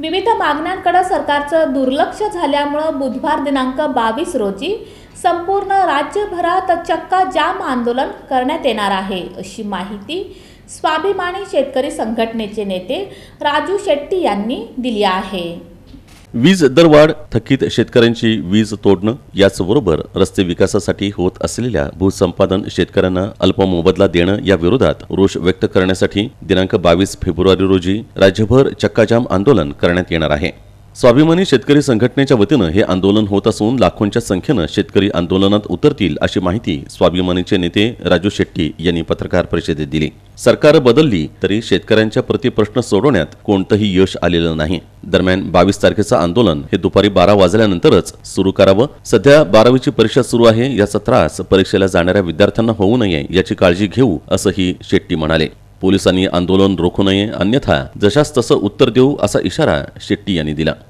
विविध मागण्यांकडे सरकारचं दुर्लक्ष झाल्यामुळं बुधवार दिनांक बावीस रोजी संपूर्ण राज्यभरात चक्का जाम आंदोलन करण्यात येणार आहे अशी माहिती स्वाभिमानी शेतकरी संघटनेचे नेते राजू शेट्टी यांनी दिली आहे वीज दरवाढ थकीत शेतकऱ्यांची वीज तोडणं याचबरोबर रस्ते विकासासाठी होत असलेल्या भूसंपादन शेतकऱ्यांना अल्प मोबदला देणं या विरोधात रोष व्यक्त करण्यासाठी दिनांक बावीस फेब्रुवारी रोजी राज्यभर चक्काजाम आंदोलन करण्यात येणार आहे स्वाभिमानी शेतकरी संघटनेच्या वतीनं हे आंदोलन होत असून लाखोंच्या संख्येनं शेतकरी आंदोलनात उतरतील अशी माहिती स्वाभिमानीचे नेते राजू शेट्टी यांनी पत्रकार परिषदेत दिली सरकार बदलली तरी शेतकऱ्यांच्या प्रति प्रश्न सोडवण्यात कोणतंही यश आलेलं नाही दरम्यान बावीस तारखेचं आंदोलन हे दुपारी बारा वाजल्यानंतरच सुरू करावं सध्या बारावीची परीक्षा सुरू आहे याचा त्रास परीक्षेला जाणाऱ्या विद्यार्थ्यांना होऊ नये याची काळजी घेऊ असंही शेट्टी म्हणाले पोलिसांनी आंदोलन रोखू नये अन्यथा जशास तसं उत्तर देऊ असा इशारा शेट्टी यांनी दिला